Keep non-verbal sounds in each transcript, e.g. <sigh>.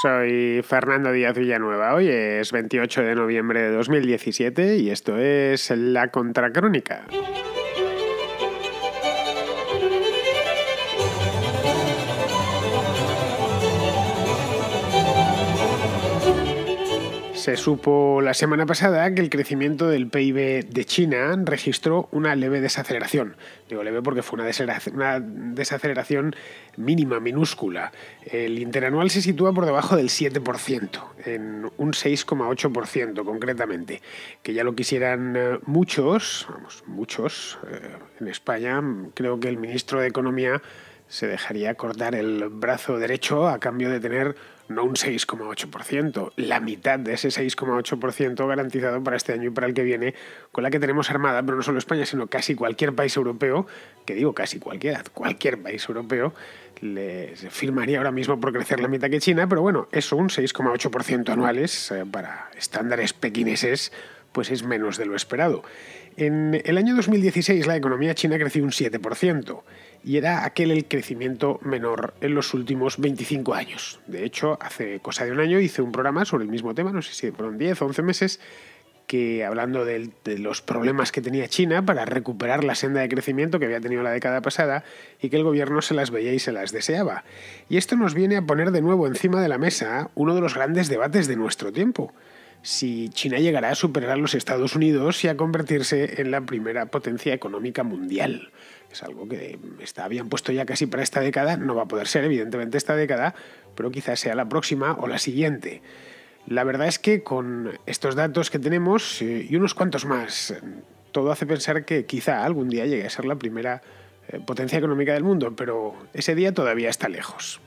Soy Fernando Díaz Villanueva. Hoy es 28 de noviembre de 2017 y esto es La Contracrónica. Se supo la semana pasada que el crecimiento del PIB de China registró una leve desaceleración. Digo leve porque fue una desaceleración, mínima, minúscula. El interanual se sitúa por debajo del 7%, en un 6,8% concretamente, que ya lo quisieran eh, muchos, vamos, muchos. Eh, en España creo que el ministro de Economía se dejaría cortar el brazo derecho a cambio de tener no un 6,8%, la mitad de ese 6,8% garantizado para este año y para el que viene, con la que tenemos armada, pero no solo España, sino casi cualquier país europeo, que digo casi cualquiera, cualquier país europeo, les firmaría ahora mismo por crecer la mitad que China, pero bueno, eso, un 6,8% anuales eh, para estándares pequineses pues es menos de lo esperado. En el año 2016 la economía china creció un 7% y era aquel el crecimiento menor en los últimos 25 años. De hecho, hace cosa de un año hice un programa sobre el mismo tema, no sé si fueron 10 o 11 meses, que hablando de, los problemas que tenía China para recuperar la senda de crecimiento que había tenido la década pasada y que el gobierno se las veía y se las deseaba. Y esto nos viene a poner de nuevo encima de la mesa uno de los grandes debates de nuestro tiempo si China llegará a superar a los Estados Unidos y a convertirse en la primera potencia económica mundial. Es algo que está, habían puesto ya casi para esta década, no va a poder ser evidentemente esta década, pero quizás sea la próxima o la siguiente. La verdad es que con estos datos que tenemos eh, y unos cuantos más, todo hace pensar que quizá algún día llegue a ser la primera eh, potencia económica del mundo, pero ese día todavía está lejos.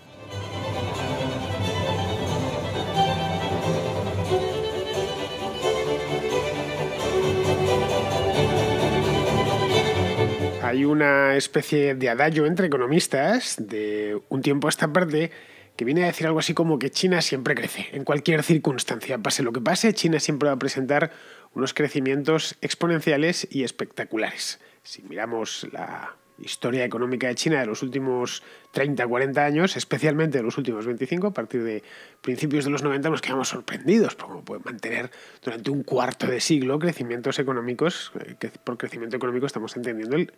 una especie de adagio entre economistas de un tiempo a esta parte que viene a decir algo así como que China siempre crece, en cualquier circunstancia, pase lo que pase, China siempre va a presentar unos crecimientos exponenciales y espectaculares. Si miramos la historia económica de China de los últimos 30, 40 años, especialmente de los últimos 25, a partir de principios de los 90 nos quedamos sorprendidos por cómo puede mantener durante un cuarto de siglo crecimientos económicos, que eh, por crecimiento económico estamos entendiendo el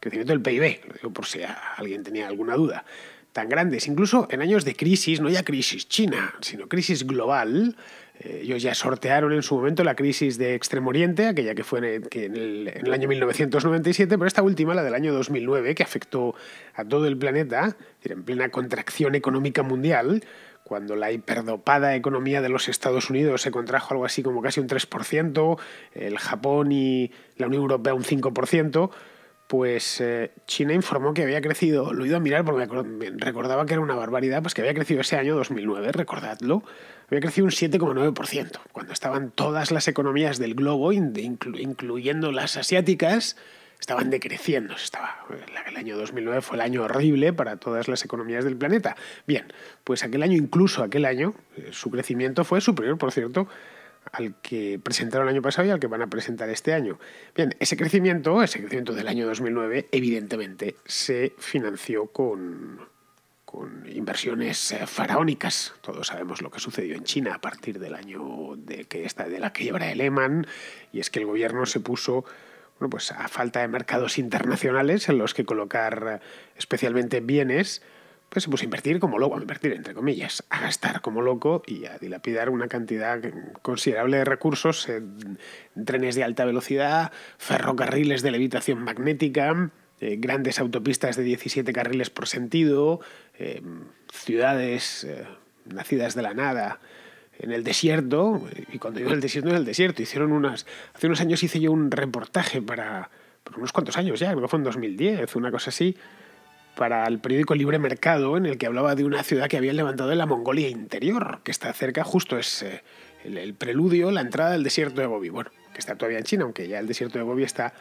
crecimiento del PIB, lo digo por si alguien tenía alguna duda, tan grandes, incluso en años de crisis, no ya crisis china, sino crisis global, eh, ellos ya sortearon en su momento la crisis de Extremo Oriente, aquella que fue en el, en el, año 1997, pero esta última, la del año 2009, que afectó a todo el planeta, en plena contracción económica mundial, cuando la hiperdopada economía de los Estados Unidos se contrajo algo así como casi un 3%, el Japón y la Unión Europea un 5%, pues eh, China informó que había crecido, lo he ido a mirar porque recordaba que era una barbaridad, pues que había crecido ese año 2009, recordadlo, había crecido un 7,9%, cuando estaban todas las economías del globo, incluyendo las asiáticas, estaban decreciendo. Estaba, el año 2009 fue el año horrible para todas las economías del planeta. Bien, pues aquel año, incluso aquel año, eh, su crecimiento fue superior, por cierto, al que presentaron el año pasado y al que van a presentar este año. Bien, ese crecimiento, ese crecimiento del año 2009, evidentemente se financió con, inversiones eh, faraónicas. Todos sabemos lo que sucedió en China a partir del año de, que esta, de la quiebra de Lehman, y es que el gobierno se puso pues a falta de mercados internacionales en los que colocar eh, especialmente bienes, pues se pues, invertir como loco, a invertir entre comillas, a gastar como loco y a dilapidar una cantidad considerable de recursos en trenes de alta velocidad, ferrocarriles de levitación magnética, eh, grandes autopistas de 17 carriles por sentido, eh, ciudades eh, nacidas de la nada en el desierto, y cuando digo el desierto, es el desierto. Hicieron unas, hace unos años hice yo un reportaje para, por unos cuantos años ya, creo que fue en 2010, una cosa así, para el periódico Libre Mercado, en el que hablaba de una ciudad que habían levantado en la Mongolia Interior, que está cerca, justo es eh, el, preludio, la entrada del desierto de Gobi. Bueno, que está todavía en China, aunque ya el desierto de Gobi está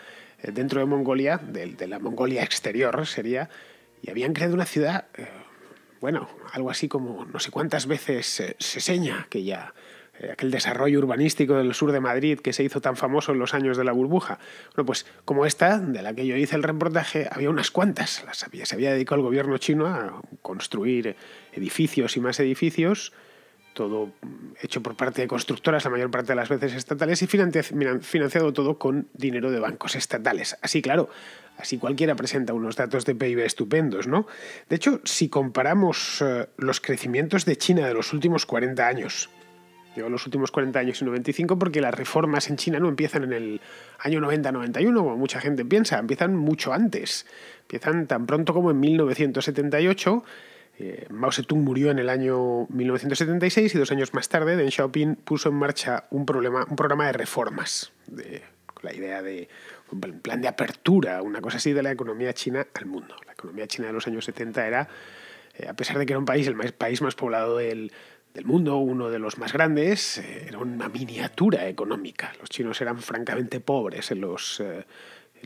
eh, dentro de Mongolia, de, la Mongolia exterior sería, y habían creado una ciudad, eh, bueno, algo así como no sé cuántas veces se seña que ya eh, aquel desarrollo urbanístico del sur de Madrid que se hizo tan famoso en los años de la burbuja. Bueno, pues como esta, de la que yo hice el reportaje, había unas cuantas. Las había, se había dedicado el gobierno chino a construir edificios y más edificios, todo hecho por parte de constructoras, la mayor parte de las veces estatales, y financiado todo con dinero de bancos estatales. Así, claro, así cualquiera presenta unos datos de PIB estupendos, ¿no? De hecho, si comparamos eh, los crecimientos de China de los últimos 40 años, digo los últimos 40 años y 95, porque las reformas en China no empiezan en el año 90-91, como mucha gente piensa, empiezan mucho antes, empiezan tan pronto como en 1978. Eh, Mao Zedong murió en el año 1976 y dos años más tarde Deng Xiaoping puso en marcha un, problema, un programa de reformas, de, con la idea de un plan de apertura, una cosa así de la economía china al mundo. La economía china de los años 70 era, eh, a pesar de que era un país, el país más poblado del, del mundo, uno de los más grandes, eh, era una miniatura económica. Los chinos eran francamente pobres en los, eh,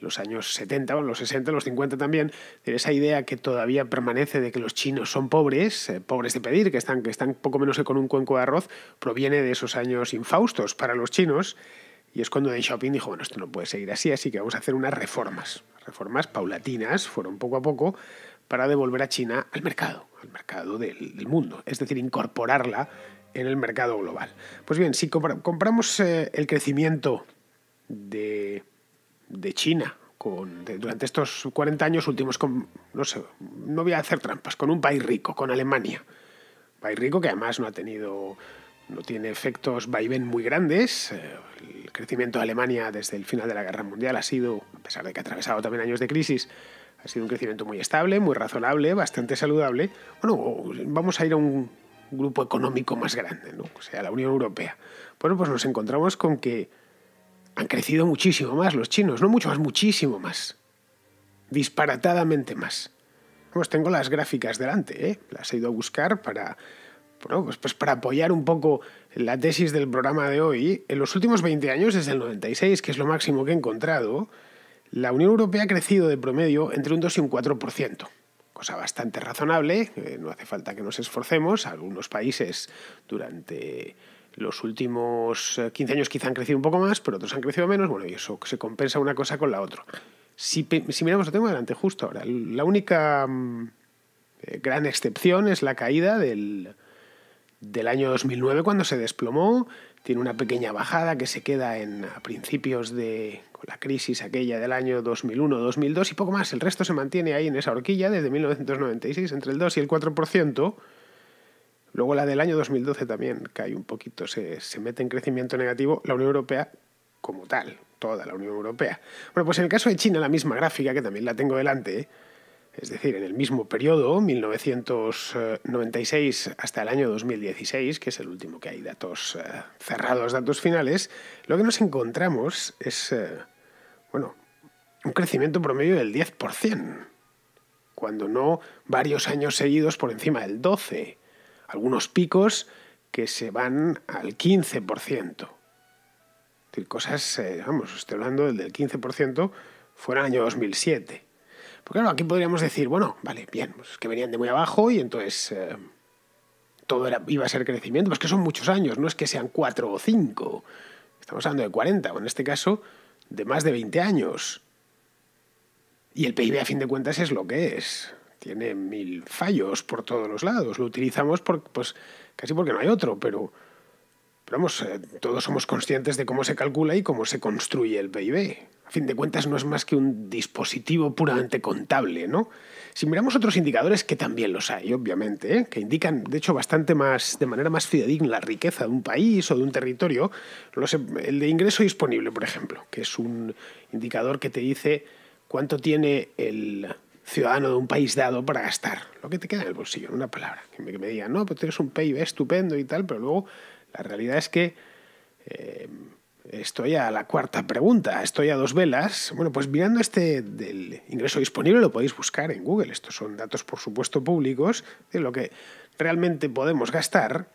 los años 70, en los 60, los 50 también. Esa idea que todavía permanece de que los chinos son pobres, eh, pobres de pedir, que están, que están poco menos que con un cuenco de arroz, proviene de esos años infaustos para los chinos y es cuando Deng Xiaoping dijo, bueno, esto no puede seguir así, así que vamos a hacer unas reformas. Reformas paulatinas, fueron poco a poco, para devolver a China al mercado, al mercado del, mundo. Es decir, incorporarla en el mercado global. Pues bien, si compramos eh, el crecimiento de, China con, durante estos 40 años últimos, con, no sé, no voy a hacer trampas, con un país rico, con Alemania. País rico que además no ha tenido no tiene efectos vaivén muy grandes. Eh, el crecimiento de Alemania desde el final de la Guerra Mundial ha sido, a pesar de que ha atravesado también años de crisis, ha sido un crecimiento muy estable, muy razonable, bastante saludable. Bueno, vamos a ir a un grupo económico más grande, ¿no? o sea, la Unión Europea. Bueno, pues nos encontramos con que han crecido muchísimo más los chinos, no mucho más, muchísimo más. Disparatadamente más. Pues tengo las gráficas delante, ¿eh? las he ido a buscar para bueno, pues, pues, para apoyar un poco la tesis del programa de hoy, en los últimos 20 años, desde el 96, que es lo máximo que he encontrado, la Unión Europea ha crecido de promedio entre un 2 y un 4%, cosa bastante razonable, eh, no hace falta que nos esforcemos, algunos países durante los últimos 15 eh, años quizá han crecido un poco más, pero otros han crecido menos, bueno, y eso se compensa una cosa con la otra. Si, miramos, el tema delante justo ahora, la única mm, eh, gran excepción es la caída del, del año 2009 cuando se desplomó, tiene una pequeña bajada que se queda en, a principios de la crisis aquella del año 2001-2002 y poco más, el resto se mantiene ahí en esa horquilla desde 1996 entre el 2 y el 4%. Luego la del año 2012 también cae un poquito, se, se mete en crecimiento negativo la Unión Europea como tal, toda la Unión Europea. Bueno, pues en el caso de China, la misma gráfica que también la tengo delante, ¿eh? es decir, en el mismo periodo, 1996 hasta el año 2016, que es el último que hay datos eh, cerrados, datos finales, lo que nos encontramos es, eh, bueno, un crecimiento promedio del 10%, cuando no varios años seguidos por encima del 12%, algunos picos que se van al 15%. Es cosas, eh, vamos, estoy hablando del 15%, fue en el año 2007. Porque claro, aquí podríamos decir, bueno, vale, bien, pues que venían de muy abajo y entonces eh, todo iba a ser crecimiento, pues que son muchos años, no es que sean cuatro o cinco, estamos hablando de 40, o en este caso de más de 20 años. Y el PIB a fin de cuentas es lo que es, tiene mil fallos por todos los lados, lo utilizamos pues, casi porque no hay otro, pero eh, todos somos conscientes de cómo se calcula y cómo se construye el PIB. A fin de cuentas, no es más que un dispositivo puramente contable, ¿no? Si miramos otros indicadores, que también los hay, obviamente, ¿eh? que indican, de hecho, bastante más, de manera más fidedigna la riqueza de un país o de un territorio, el de ingreso disponible, por ejemplo, que es un indicador que te dice cuánto tiene el ciudadano de un país dado para gastar, lo que te queda en el bolsillo, en una palabra. Que me, que me digan, no, pues tienes un PIB estupendo y tal, pero luego la realidad es que eh, estoy a la cuarta pregunta, estoy a dos velas. Bueno, pues mirando este del ingreso disponible lo podéis buscar en Google. Estos son datos, por supuesto, públicos de lo que realmente podemos gastar.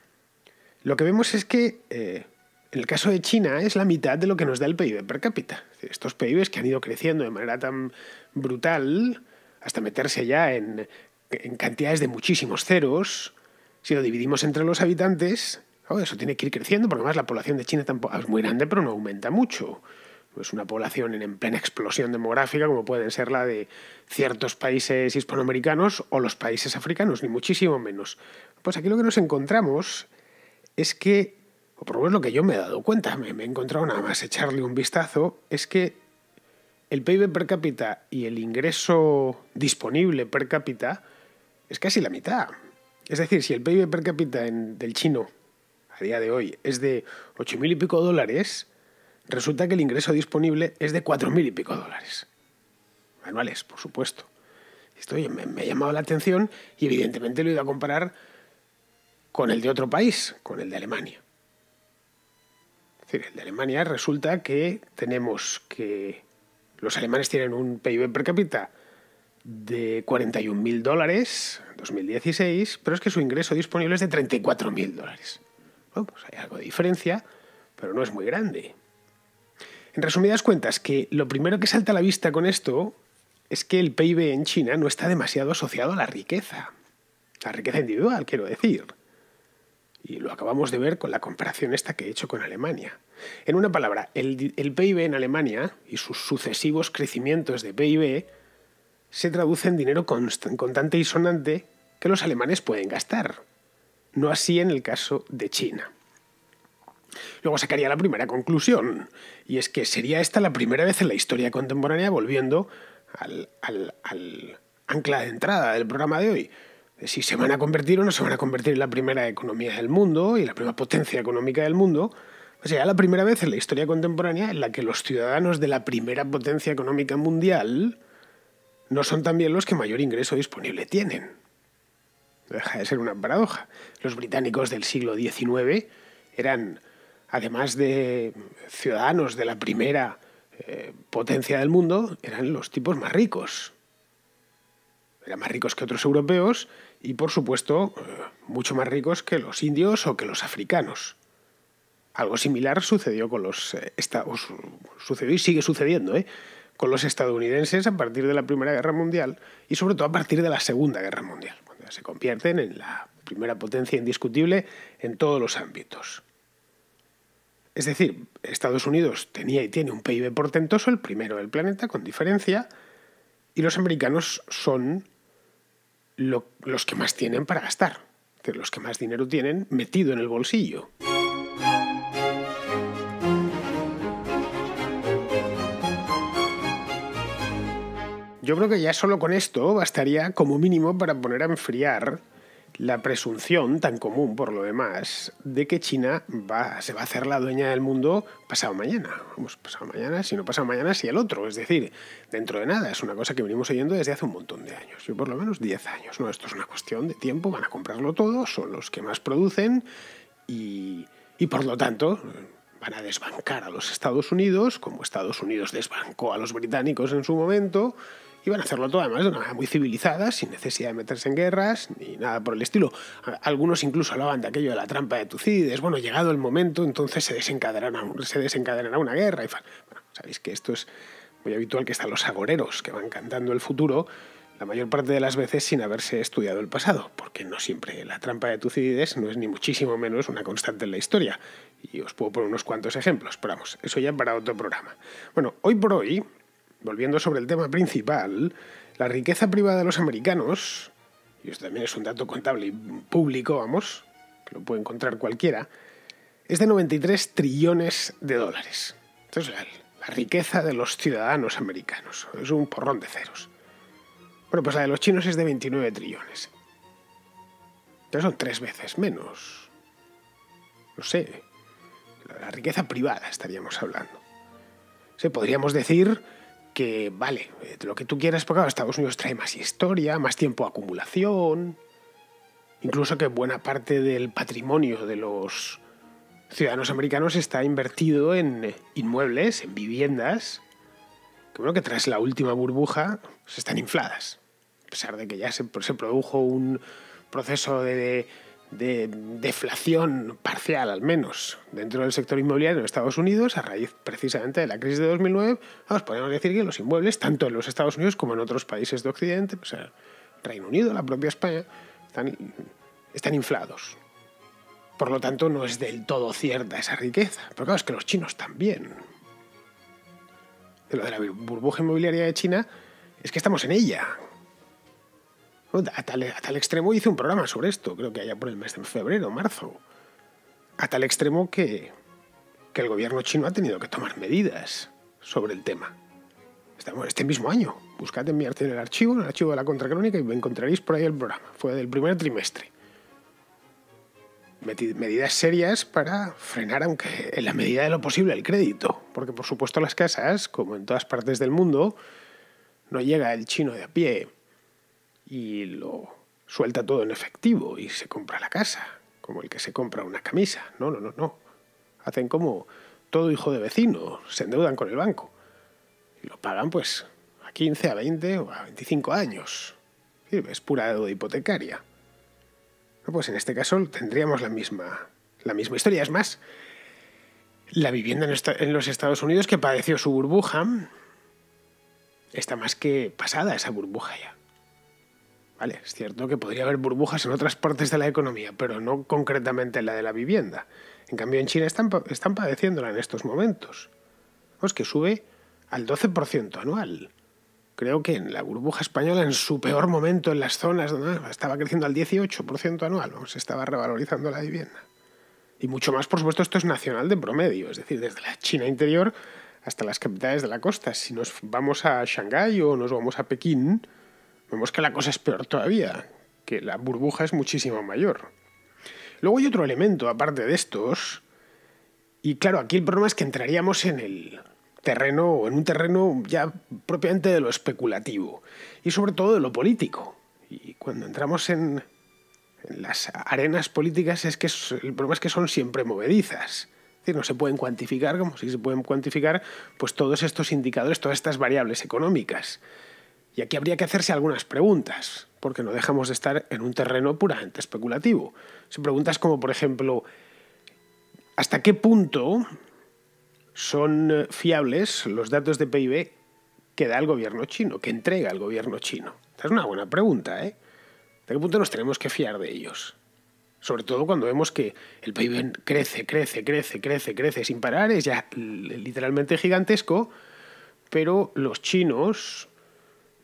Lo que vemos es que eh, en el caso de China es la mitad de lo que nos da el PIB per cápita. Estos PIBs que han ido creciendo de manera tan brutal hasta meterse ya en, en cantidades de muchísimos ceros, si lo dividimos entre los habitantes, eso tiene que ir creciendo, porque además la población de China tampoco es muy grande, pero no aumenta mucho. Es una población en plena explosión demográfica, como pueden ser la de ciertos países hispanoamericanos o los países africanos, ni muchísimo menos. Pues aquí lo que nos encontramos es que, o por lo menos lo que yo me he dado cuenta, me, he encontrado nada más echarle un vistazo, es que el PIB per cápita y el ingreso disponible per cápita es casi la mitad. Es decir, si el PIB per cápita del chino a día de hoy es de 8.000 y pico dólares, resulta que el ingreso disponible es de 4.000 y pico dólares. Anuales, por supuesto. Esto me, me ha llamado la atención y evidentemente lo he ido a comparar con el de otro país, con el de Alemania. Es decir, el de Alemania resulta que tenemos que los alemanes tienen un PIB per cápita de 41.000 dólares en 2016, pero es que su ingreso disponible es de 34.000 dólares. Pues hay algo de diferencia, pero no es muy grande. En resumidas cuentas, que lo primero que salta a la vista con esto es que el PIB en China no está demasiado asociado a la riqueza. La riqueza individual, quiero decir. Y lo acabamos de ver con la comparación esta que he hecho con Alemania. En una palabra, el, PIB en Alemania y sus sucesivos crecimientos de PIB se traduce en dinero constante, y sonante que los alemanes pueden gastar no así en el caso de China. Luego sacaría la primera conclusión, y es que sería esta la primera vez en la historia contemporánea, volviendo al, ancla de entrada del programa de hoy, si se van a convertir o no se van a convertir en la primera economía del mundo y la primera potencia económica del mundo, o pues sea, la primera vez en la historia contemporánea en la que los ciudadanos de la primera potencia económica mundial no son también los que mayor ingreso disponible tienen deja de ser una paradoja. Los británicos del siglo XIX eran, además de ciudadanos de la primera eh, potencia del mundo, eran los tipos más ricos. Eran más ricos que otros europeos y, por supuesto, eh, mucho más ricos que los indios o que los africanos. Algo similar sucedió con los eh, sucedió y sigue sucediendo, ¿eh? con los estadounidenses a partir de la Primera Guerra Mundial y sobre todo a partir de la Segunda Guerra Mundial se convierten en la primera potencia indiscutible en todos los ámbitos. Es decir, Estados Unidos tenía y tiene un PIB portentoso, el primero del planeta, con diferencia, y los americanos son los que más tienen para gastar, los que más dinero tienen metido en el bolsillo. Yo creo que ya solo con esto bastaría como mínimo para poner a enfriar la presunción tan común por lo demás de que China va, se va a hacer la dueña del mundo pasado mañana. Vamos, pasado mañana, si no pasado mañana, si el otro. Es decir, dentro de nada. Es una cosa que venimos oyendo desde hace un montón de años. Yo por lo menos 10 años. No, esto es una cuestión de tiempo. Van a comprarlo todo, son los que más producen y, y por lo tanto van a desbancar a los Estados Unidos, como Estados Unidos desbancó a los británicos en su momento iban a hacerlo todo además de una manera muy civilizada, sin necesidad de meterse en guerras ni nada por el estilo. Algunos incluso hablaban de aquello de la trampa de Tucídides. Bueno, llegado el momento, entonces se desencadenará, se una guerra. sabéis que esto es muy habitual que están los agoreros que van cantando el futuro la mayor parte de las veces sin haberse estudiado el pasado, porque no siempre la trampa de Tucídides no es ni muchísimo menos una constante en la historia. Y os puedo poner unos cuantos ejemplos, pero vamos, eso ya para otro programa. Bueno, hoy por hoy volviendo sobre el tema principal, la riqueza privada de los americanos, y esto también es un dato contable y público, vamos, que lo puede encontrar cualquiera, es de 93 trillones de dólares. Entonces, la, riqueza de los ciudadanos americanos es un porrón de ceros. Bueno, pues la de los chinos es de 29 trillones. Pero son tres veces menos. No sé. La riqueza privada estaríamos hablando. Se podríamos decir que vale, eh, lo que tú quieras, porque Estados Unidos trae más historia, más tiempo de acumulación, incluso que buena parte del patrimonio de los ciudadanos americanos está invertido en eh, inmuebles, en viviendas, que bueno, que tras la última burbuja se están infladas, a pesar de que ya se, produjo un proceso de de deflación parcial, al menos, dentro del sector inmobiliario en Estados Unidos, a raíz precisamente de la crisis de 2009, os podemos decir que los inmuebles, tanto en los Estados Unidos como en otros países de Occidente, o sea, Reino Unido, la propia España, están, están inflados. Por lo tanto, no es del todo cierta esa riqueza. Pero claro, es que los chinos también. De lo de la burbuja inmobiliaria de China, es que estamos en ella. A tal, extremo hice un programa sobre esto, creo que allá por el mes de febrero, marzo. A tal extremo que, el gobierno chino ha tenido que tomar medidas sobre el tema. Estamos Este mismo año. Buscad en mi en el archivo, en el archivo de la Contracrónica, y encontraréis por ahí el programa. Fue del primer trimestre. Medidas serias para frenar, aunque en la medida de lo posible, el crédito. Porque, por supuesto, las casas, como en todas partes del mundo, no llega el chino de a pie y lo suelta todo en efectivo y se compra la casa, como el que se compra una camisa. No, no, no, no. Hacen como todo hijo de vecino, se endeudan con el banco y lo pagan pues a 15, a 20 o a 25 años. Es pura deuda hipotecaria. pues en este caso tendríamos la misma, la misma historia. Es más, la vivienda en los Estados Unidos que padeció su burbuja está más que pasada esa burbuja ya es cierto que podría haber burbujas en otras partes de la economía, pero no concretamente en la de la vivienda. En cambio, en China están, están padeciéndola en estos momentos. Vamos, que sube al 12% anual. Creo que en la burbuja española, en su peor momento, en las zonas donde estaba creciendo al 18% anual, vamos, estaba revalorizando la vivienda. Y mucho más, por supuesto, esto es nacional de promedio, es decir, desde la China interior hasta las capitales de la costa. Si nos vamos a Shanghái o nos vamos a Pekín, vemos que la cosa es peor todavía, que la burbuja es muchísimo mayor. Luego hay otro elemento, aparte de estos, y claro, aquí el problema es que entraríamos en el terreno, o en un terreno ya propiamente de lo especulativo, y sobre todo de lo político. Y cuando entramos en, las arenas políticas es que el problema es que son siempre movedizas. Es decir, no se pueden cuantificar, como si se pueden cuantificar, pues todos estos indicadores, todas estas variables económicas. Y aquí habría que hacerse algunas preguntas, porque no dejamos de estar en un terreno puramente especulativo. Si preguntas como, por ejemplo, ¿hasta qué punto son eh, fiables los datos de PIB que da el gobierno chino, que entrega el gobierno chino? es una buena pregunta, ¿eh? ¿Hasta qué punto nos tenemos que fiar de ellos? Sobre todo cuando vemos que el PIB crece, crece, crece, crece, crece sin parar, es ya literalmente gigantesco, pero los chinos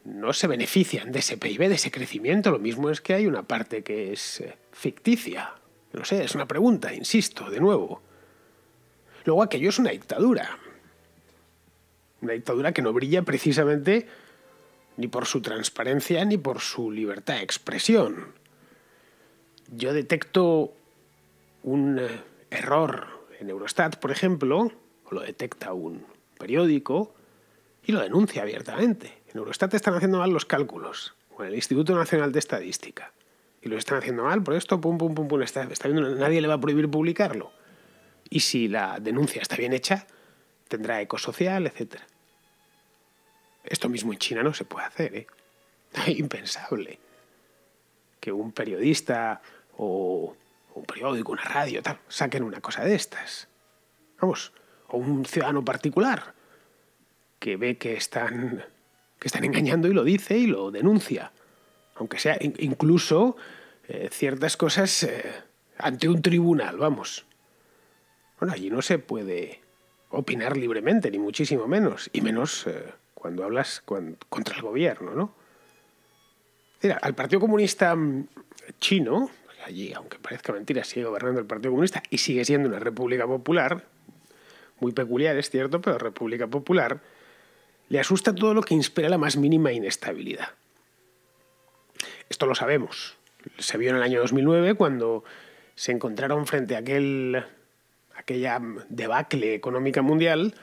no se benefician de ese PIB, de ese crecimiento. Lo mismo es que hay una parte que es eh, ficticia. No sé, es una pregunta, insisto, de nuevo. Luego aquello es una dictadura. Una dictadura que no brilla precisamente ni por su transparencia ni por su libertad de expresión. Yo detecto un eh, error en Eurostat, por ejemplo, o lo detecta un periódico y lo denuncia abiertamente. En Eurostat están haciendo mal los cálculos, o en el Instituto Nacional de Estadística. Y lo están haciendo mal por esto, pum, pum, pum, pum. Está, viendo, nadie le va a prohibir publicarlo. Y si la denuncia está bien hecha, tendrá ecosocial, social, etc. Esto mismo en China no se puede hacer, ¿eh? <laughs> Impensable. Que un periodista o un periódico, una radio, tal, saquen una cosa de estas. Vamos, o un ciudadano particular que ve que están que están engañando y lo dice y lo denuncia. Aunque sea incluso eh, ciertas cosas eh, ante un tribunal, vamos. Bueno, allí no se puede opinar libremente, ni muchísimo menos, y menos eh, cuando hablas contra el gobierno, ¿no? Mira, al Partido Comunista mm, chino, allí, aunque parezca mentira, sigue gobernando el Partido Comunista y sigue siendo una república popular, muy peculiar, es cierto, pero república popular, le asusta todo lo que inspira la más mínima inestabilidad. Esto lo sabemos. Se vio en el año 2009 cuando se encontraron frente a aquel, aquella debacle económica mundial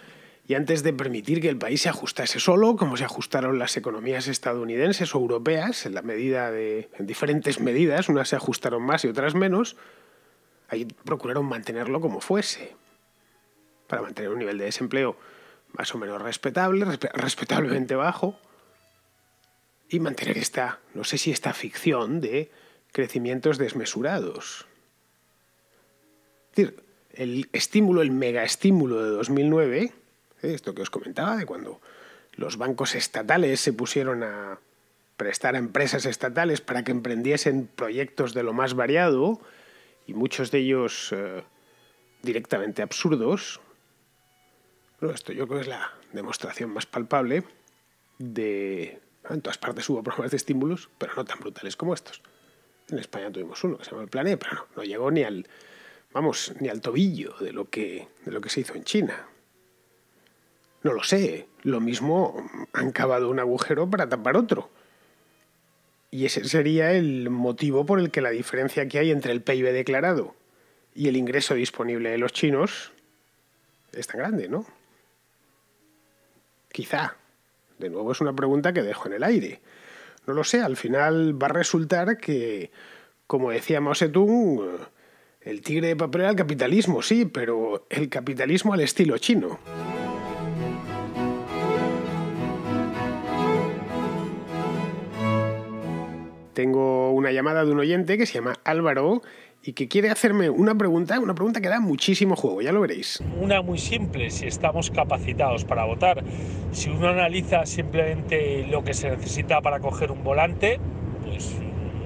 y antes de permitir que el país se ajustase solo, como se ajustaron las economías estadounidenses o europeas, en la medida de en diferentes medidas, unas se ajustaron más y otras menos, ahí procuraron mantenerlo como fuese para mantener un nivel de desempleo más o menos respetable, respetablemente bajo, y mantener esta, no sé si esta ficción de crecimientos desmesurados. Es decir, el estímulo, el megaestímulo de 2009, ¿eh? esto que os comentaba, de cuando los bancos estatales se pusieron a prestar a empresas estatales para que emprendiesen proyectos de lo más variado, y muchos de ellos eh, directamente absurdos, esto yo creo que es la demostración más palpable de... En todas partes hubo programas de estímulos, pero no tan brutales como estos. En España tuvimos uno que se llama el Plané, pero no, llegó ni al, vamos, ni al tobillo de lo que, de lo que se hizo en China. No lo sé, lo mismo han cavado un agujero para tapar otro. Y ese sería el motivo por el que la diferencia que hay entre el PIB declarado y el ingreso disponible de los chinos es tan grande, ¿no? Quizá. De nuevo es una pregunta que dejo en el aire. No lo sé, al final va a resultar que, como decía Mao Zedong, el tigre de papel era el capitalismo, sí, pero el capitalismo al estilo chino. Tengo una llamada de un oyente que se llama Álvaro y que quiere hacerme una pregunta, una pregunta que da muchísimo juego, ya lo veréis. Una muy simple, si estamos capacitados para votar. Si uno analiza simplemente lo que se necesita para coger un volante, pues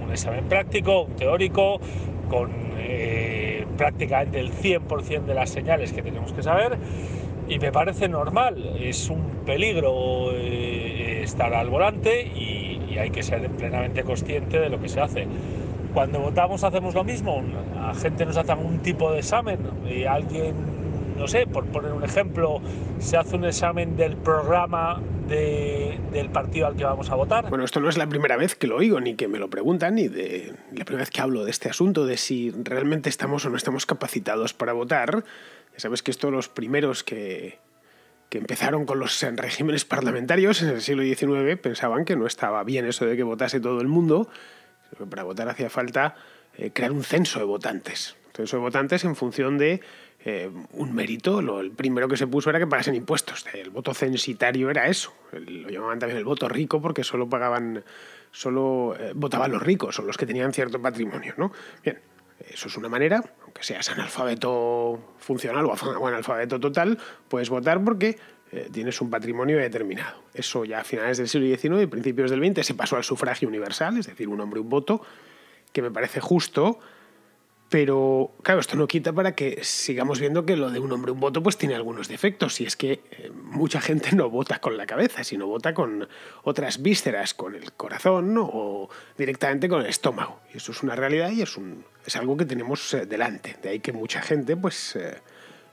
un examen práctico, teórico, con eh, prácticamente el 100% de las señales que tenemos que saber, y me parece normal, es un peligro eh, estar al volante y hay que ser plenamente consciente de lo que se hace cuando votamos hacemos lo mismo. La gente nos hace algún tipo de examen y alguien, no sé, por poner un ejemplo, se hace un examen del programa del partido al que vamos a votar. Bueno, esto no es la primera vez que lo oigo, ni que me lo preguntan, ni la primera vez que hablo de este asunto, de si realmente estamos o no estamos capacitados para votar. Ya sabes que esto los primeros que, que empezaron con los regímenes parlamentarios en el siglo XIX pensaban que no estaba bien eso de que votase todo el mundo para votar hacía falta eh, crear un censo de votantes. censo de votantes en función de eh, un mérito. Lo, el primero que se puso era que pagasen impuestos. El voto censitario era eso. lo llamaban también el voto rico porque solo pagaban, solo eh, votaban los ricos o los que tenían cierto patrimonio. ¿no? Bien, eso es una manera, aunque seas analfabeto funcional o analfabeto total, puedes votar porque eh, tienes un patrimonio determinado. Eso ya a finales del siglo XIX y principios del XX se pasó al sufragio universal, es decir, un hombre un voto, que me parece justo, pero claro, esto no quita para que sigamos viendo que lo de un hombre un voto pues tiene algunos defectos, y es que eh, mucha gente no vota con la cabeza, sino vota con otras vísceras, con el corazón o directamente con el estómago. Y eso es una realidad y es, un, es algo que tenemos eh, delante, de ahí que mucha gente pues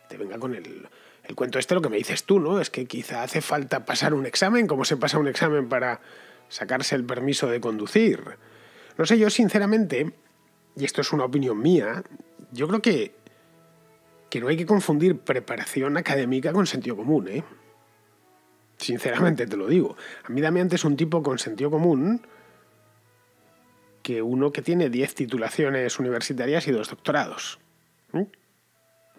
te venga con el el cuento este lo que me dices tú, ¿no? Es que quizá hace falta pasar un examen, como se pasa un examen para sacarse el permiso de conducir. No sé, yo sinceramente, y esto es una opinión mía, yo creo que, que no hay que confundir preparación académica con sentido común, ¿eh? Sinceramente te lo digo. A mí damián es un tipo con sentido común que uno que tiene 10 titulaciones universitarias y dos doctorados.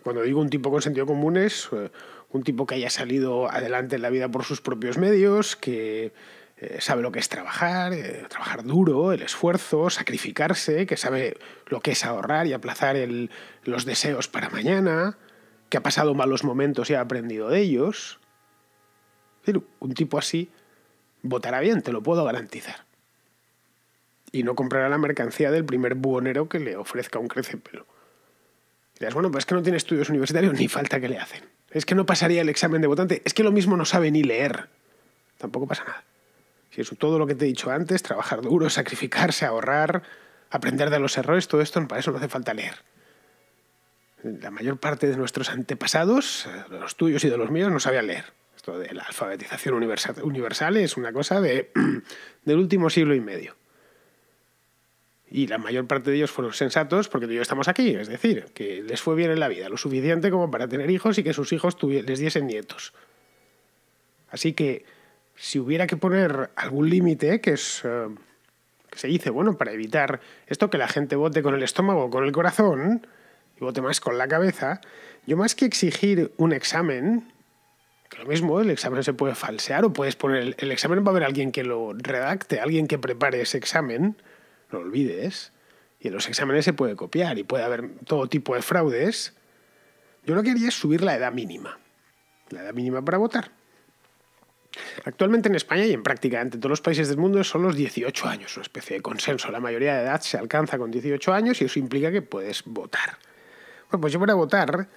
Cuando digo un tipo con sentido común es eh, un tipo que haya salido adelante en la vida por sus propios medios, que eh, sabe lo que es trabajar, eh, trabajar duro, el esfuerzo, sacrificarse, que sabe lo que es ahorrar y aplazar los deseos para mañana, que ha pasado malos momentos y ha aprendido de ellos. un tipo así votará bien, te lo puedo garantizar. Y no comprará la mercancía del primer buhonero que le ofrezca un crecepelo. Y dirás, bueno, pues es que no tiene estudios universitarios, ni falta que le hacen. Es que no pasaría el examen de votante, es que lo mismo no sabe ni leer. Tampoco pasa nada. Si es todo lo que te he dicho antes, trabajar duro, sacrificarse, ahorrar, aprender de los errores, todo esto para eso no hace falta leer. La mayor parte de nuestros antepasados, de eh, los tuyos y de los míos, no sabían leer. Esto de la alfabetización universal, universal es una cosa de, <clears throat> del último siglo y medio y la mayor parte de ellos fueron sensatos porque yo estamos aquí, es decir, que les fue bien en la vida, lo suficiente como para tener hijos y que sus hijos les diesen nietos. Así que si hubiera que poner algún límite, que es... Eh, que se dice, bueno, para evitar esto que la gente vote con el estómago, con el corazón, y vote más con la cabeza, yo más que exigir un examen, que lo mismo, el examen se puede falsear o puedes poner, el, el examen va a haber alguien que lo redacte, alguien que prepare ese examen, lo olvides. Y en los exámenes se puede copiar y puede haber todo tipo de fraudes. Yo lo que haría es subir la edad mínima. La edad mínima para votar. Actualmente en España y en prácticamente todos los países del mundo son los 18 años, una especie de consenso. La mayoría de edad se alcanza con 18 años y eso implica que puedes votar. Bueno, pues yo para votar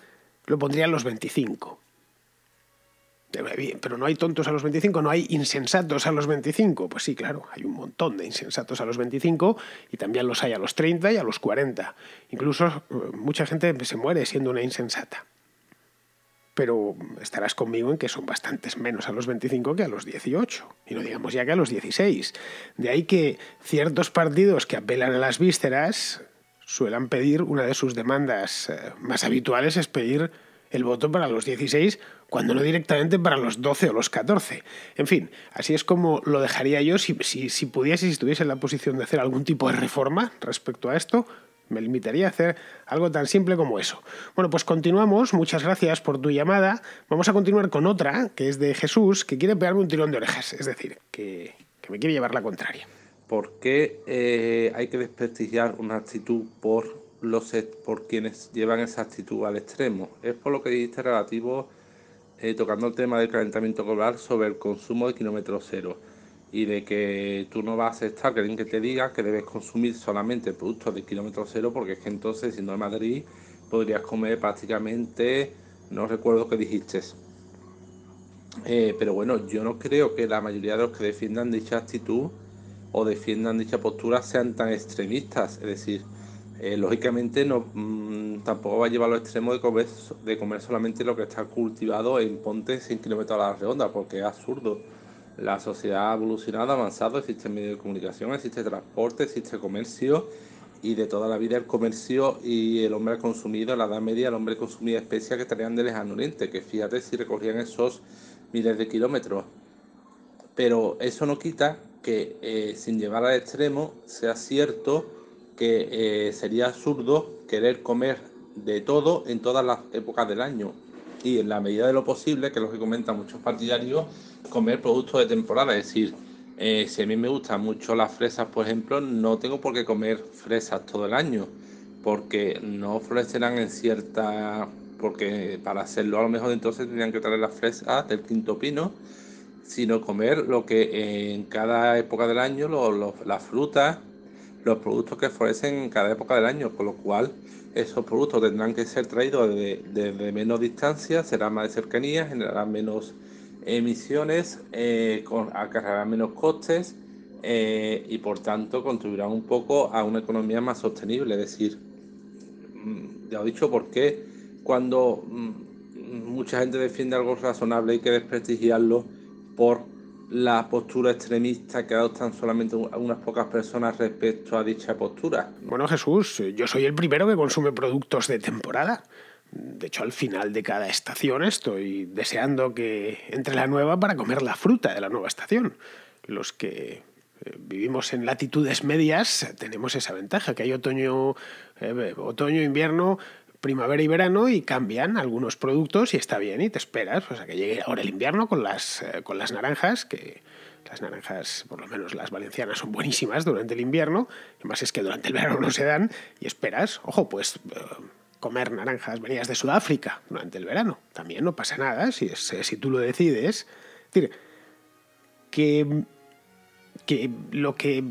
lo pondría en los 25. Pero no hay tontos a los 25, no hay insensatos a los 25. Pues sí, claro, hay un montón de insensatos a los 25 y también los hay a los 30 y a los 40. Incluso eh, mucha gente se muere siendo una insensata. Pero estarás conmigo en que son bastantes menos a los 25 que a los 18. Y no digamos ya que a los 16. De ahí que ciertos partidos que apelan a las vísceras suelen pedir, una de sus demandas eh, más habituales es pedir el voto para los 16 cuando no directamente para los 12 o los 14. En fin, así es como lo dejaría yo si, si, si pudiese, si estuviese en la posición de hacer algún tipo de reforma respecto a esto, me limitaría a hacer algo tan simple como eso. Bueno, pues continuamos. Muchas gracias por tu llamada. Vamos a continuar con otra, que es de Jesús, que quiere pegarme un tirón de orejas. Es decir, que, me quiere llevar la contraria. ¿Por eh, hay que desprestigiar una actitud por, los, por quienes llevan esa actitud al extremo? Es por lo que dijiste relativo eh, tocando el tema del calentamiento global sobre el consumo de kilómetros cero y de que tú no vas a aceptar que alguien que te diga que debes consumir solamente productos de kilómetro cero porque es que entonces siendo de Madrid podrías comer prácticamente, no recuerdo qué dijiste. Eh, pero bueno, yo no creo que la mayoría de los que defiendan dicha actitud o defiendan dicha postura sean tan extremistas. Es decir, eh, lógicamente no, mm, tampoco va a llevar a los de comer, de comer solamente lo que está cultivado en Ponte 100 kilómetros a la redonda, porque es absurdo. La sociedad ha evolucionado, avanzado, existe medio de comunicación, existe transporte, existe comercio y de toda la vida el comercio y el hombre consumido, la Edad Media el hombre consumido... especias que traían de lejano oriente, que fíjate si recogían esos miles de kilómetros. Pero eso no quita que eh, sin llevar al extremo sea cierto que eh, sería absurdo querer comer de todo en todas las épocas del año y en la medida de lo posible, que es lo que comentan muchos partidarios, comer productos de temporada, es decir, eh, si a mí me gustan mucho las fresas, por ejemplo, no tengo por qué comer fresas todo el año, porque no florecerán en cierta... porque para hacerlo a lo mejor entonces tendrían que traer las fresas del quinto pino, sino comer lo que en cada época del año, las frutas, los productos que florecen en cada época del año, con lo cual esos productos tendrán que ser traídos desde, menos distancia, serán más de cercanía, generarán menos emisiones, eh, menos costes eh, y por tanto contribuirán un poco a una economía más sostenible. Es decir, mm, ya he dicho, ¿por qué cuando mm, mucha gente defiende algo razonable hay que desprestigiarlo por la postura extremista que adoptan solamente unas pocas personas respecto a dicha postura. Bueno Jesús, yo soy el primero que consume productos de temporada. De hecho, al final de cada estación estoy deseando que entre la nueva para comer la fruta de la nueva estación. Los que eh, vivimos en latitudes medias tenemos esa ventaja, que hay otoño, eh, otoño, invierno, primavera y verano y cambian algunos productos y está bien y te esperas pues, a que llegue ahora el invierno con las, eh, con las naranjas, que las naranjas, por lo menos las valencianas, son buenísimas durante el invierno, además es que durante el verano no se dan y esperas, ojo, pues... Eh, comer naranjas venidas de Sudáfrica durante el verano. También no pasa nada si, eh, si tú lo decides. Es decir, que, que lo que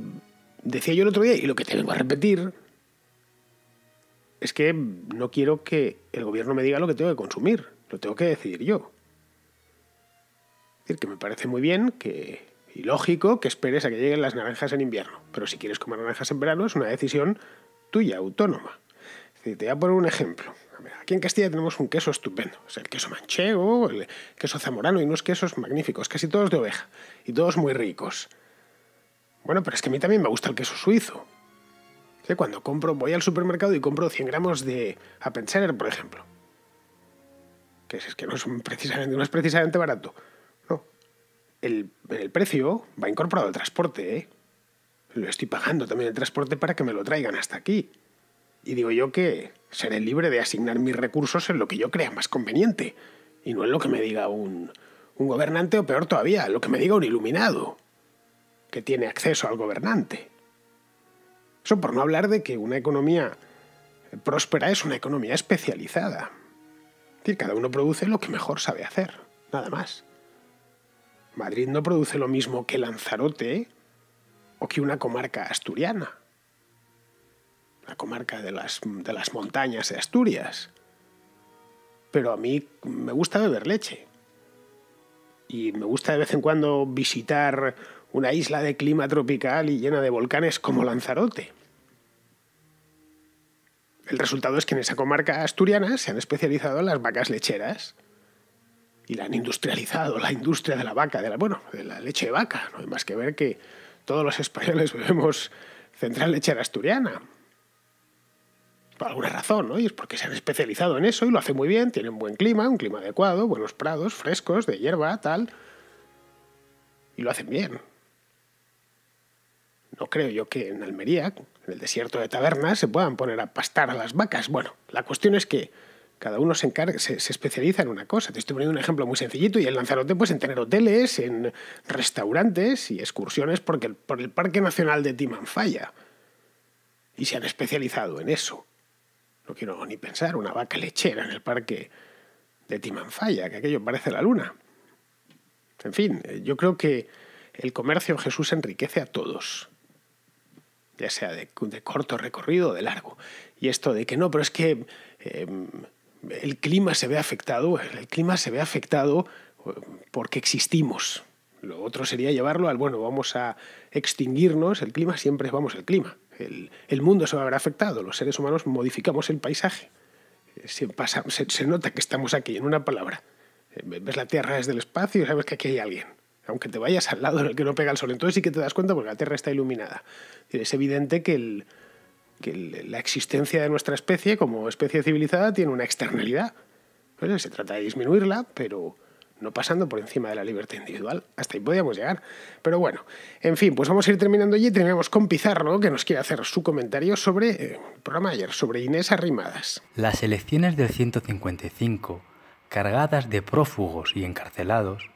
decía yo el otro día y lo que te vengo a repetir es que no quiero que el gobierno me diga lo que tengo que consumir, lo tengo que decidir yo. Es decir, que me parece muy bien que, y lógico que esperes a que lleguen las naranjas en invierno, pero si quieres comer naranjas en verano es una decisión tuya, autónoma. Es te voy a poner un ejemplo. aquí en Castilla tenemos un queso estupendo, es el queso manchego, el queso zamorano y unos quesos magníficos, casi todos de oveja, y todos muy ricos. Bueno, pero es que a mí también me gusta el queso suizo, cuando compro, voy al supermercado y compro 100 gramos de Appenzeller, por ejemplo. Que es, que no es, precisamente, no es precisamente barato. No. El, precio va incorporado al transporte, ¿eh? Lo estoy pagando también el transporte para que me lo traigan hasta aquí. Y digo yo que seré libre de asignar mis recursos en lo que yo crea más conveniente y no en lo que me diga un, un gobernante o peor todavía, lo que me diga un iluminado que tiene acceso al gobernante. Eso por no hablar de que una economía próspera es una economía especializada. cada uno produce lo que mejor sabe hacer, nada más. Madrid no produce lo mismo que Lanzarote o que una comarca asturiana, la comarca de las montañas de Asturias. Pero a mí me gusta beber leche y me gusta de vez en cuando visitar una isla de clima tropical y llena de volcanes como Lanzarote. El resultado es que en esa comarca asturiana se han especializado en las vacas lecheras y la han industrializado, la industria de la vaca, de la, bueno, de la leche de vaca. No hay más que ver que todos los españoles <laughs> bebemos central lechera asturiana. Por alguna razón, ¿no? Y es porque se han especializado en eso y lo hacen muy bien, tienen buen clima, un clima adecuado, buenos prados, frescos, de hierba, tal. Y lo hacen bien. No creo yo que en Almería, en el desierto de tabernas, se puedan poner a pastar a las vacas. Bueno, la cuestión es que cada uno se, se, especializa en una cosa. Te estoy poniendo un ejemplo muy sencillito y el Lanzarote pues en tener hoteles, en restaurantes y excursiones porque por el Parque Nacional de Timanfaya. Y se han especializado en eso. No quiero ni pensar una vaca lechera en el parque de Timanfaya, que aquello parece la luna. En fin, eh, yo creo que el comercio Jesús enriquece a todos ya sea de, corto recorrido o de largo. Y esto de que no, pero es que em, el clima se ve afectado, el clima se ve afectado em, porque existimos. Lo otro sería llevarlo al, bueno, vamos a extinguirnos, el clima siempre vamos el clima. El, el mundo se va a ver afectado, los seres humanos modificamos el paisaje. Eh, se, se nota que estamos aquí, en una palabra. Eh, ves la Tierra desde el espacio y sabes que aquí hay alguien aunque te vayas al lado en el que no pega el sol. Entonces sí que te das cuenta porque la Tierra está iluminada. Es evidente que, la existencia de nuestra especie como especie civilizada tiene una externalidad. se trata de disminuirla, pero no pasando por encima de la libertad individual. Hasta ahí podíamos llegar. Pero bueno, en fin, pues vamos a ir terminando y terminamos con Pizarro, que nos quiere hacer su comentario sobre eh, el ayer, sobre Inés Arrimadas. Las elecciones del 155, cargadas de prófugos y encarcelados,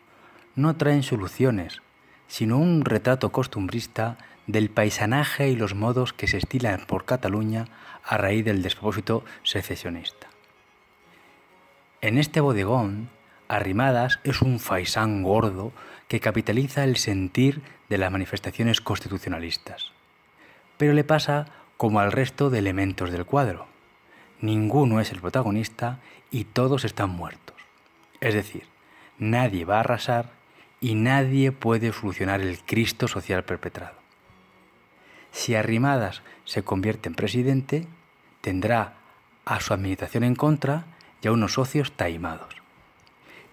no traen soluciones, sino un retrato costumbrista del paisanaje y los modos que se estilan por Cataluña a raíz del despropósito secesionista. En este bodegón, Arrimadas es un faisán gordo que capitaliza el sentir de las manifestaciones constitucionalistas. Pero le pasa como al resto de elementos del cuadro. Ninguno es el protagonista y todos están muertos. Es decir, nadie va a arrasar y nadie puede solucionar el Cristo social perpetrado. Si Arrimadas se convierte en presidente, tendrá a su administración en contra y a unos socios taimados.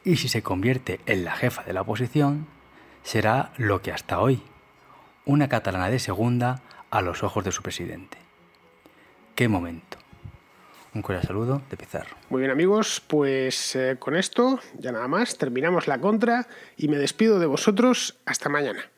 Y si se convierte en la jefa de la oposición, será lo que hasta hoy, una catalana de segunda a los ojos de su presidente. ¿Qué momento? Un cordial saludo de Pizarro. Muy bien amigos, pues eh, con esto ya nada más, terminamos la contra y me despido de vosotros hasta mañana.